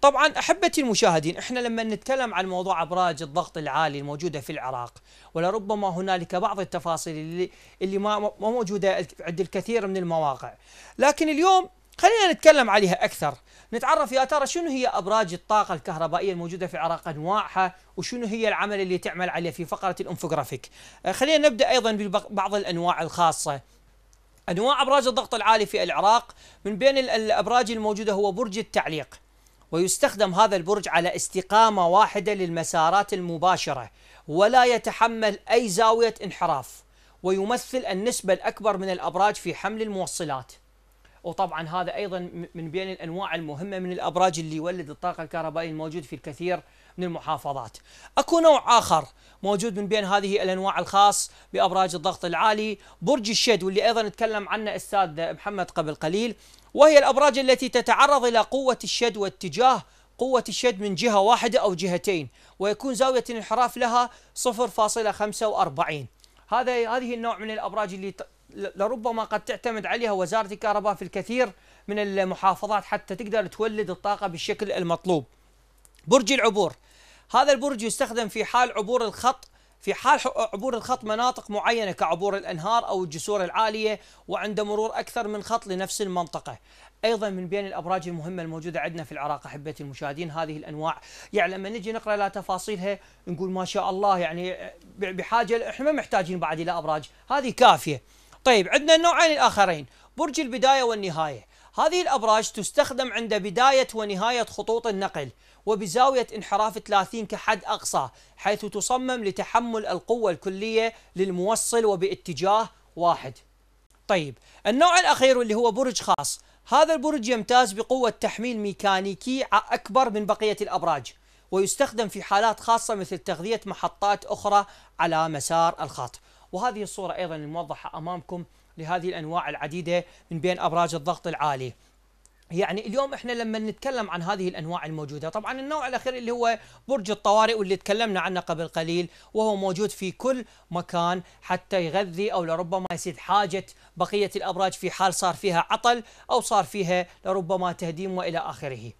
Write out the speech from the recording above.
طبعا احبتي المشاهدين احنا لما نتكلم عن موضوع ابراج الضغط العالي الموجوده في العراق ولربما هنالك بعض التفاصيل اللي اللي ما موجوده عند الكثير من المواقع لكن اليوم خلينا نتكلم عليها اكثر نتعرف يا ترى شنو هي ابراج الطاقه الكهربائيه الموجوده في العراق انواعها وشنو هي العمل اللي تعمل عليه في فقره الانفوجرافيك آه، خلينا نبدا ايضا ببعض الانواع الخاصه انواع ابراج الضغط العالي في العراق من بين الابراج الموجوده هو برج التعليق ويستخدم هذا البرج على استقامة واحدة للمسارات المباشرة ولا يتحمل أي زاوية انحراف ويمثل النسبة الأكبر من الأبراج في حمل الموصلات وطبعا هذا ايضا من بين الانواع المهمه من الابراج اللي يولد الطاقه الكهربائيه الموجود في الكثير من المحافظات. اكو نوع اخر موجود من بين هذه الانواع الخاص بابراج الضغط العالي، برج الشد واللي ايضا تكلم عنه استاذ محمد قبل قليل، وهي الابراج التي تتعرض الى قوه الشد واتجاه قوة الشد من جهة واحدة أو جهتين ويكون زاوية الانحراف لها 0.45 هذا هذه النوع من الأبراج اللي لربما قد تعتمد عليها وزارة الكهرباء في الكثير من المحافظات حتى تقدر تولد الطاقة بالشكل المطلوب برج العبور هذا البرج يستخدم في حال عبور الخط في حال عبور الخط مناطق معينة كعبور الأنهار أو الجسور العالية وعند مرور أكثر من خط لنفس المنطقة أيضا من بين الأبراج المهمة الموجودة عندنا في العراق أحبتي المشاهدين هذه الأنواع يعني لما نجي نقرأ لها تفاصيلها نقول ما شاء الله يعني بحاجة إحنا ما محتاجين بعد إلى أبراج هذه كافية طيب عندنا النوعين الآخرين برج البداية والنهاية هذه الأبراج تستخدم عند بداية ونهاية خطوط النقل وبزاوية انحراف 30 كحد أقصى حيث تصمم لتحمل القوة الكلية للموصل وباتجاه واحد طيب النوع الأخير اللي هو برج خاص هذا البرج يمتاز بقوة تحميل ميكانيكي أكبر من بقية الأبراج ويستخدم في حالات خاصة مثل تغذية محطات أخرى على مسار الخط وهذه الصورة أيضا الموضحة أمامكم لهذه الأنواع العديدة من بين أبراج الضغط العالي يعني اليوم احنا لما نتكلم عن هذه الانواع الموجوده، طبعا النوع الاخير اللي هو برج الطوارئ واللي تكلمنا عنه قبل قليل وهو موجود في كل مكان حتى يغذي او لربما يسد حاجه بقيه الابراج في حال صار فيها عطل او صار فيها لربما تهديم والى اخره.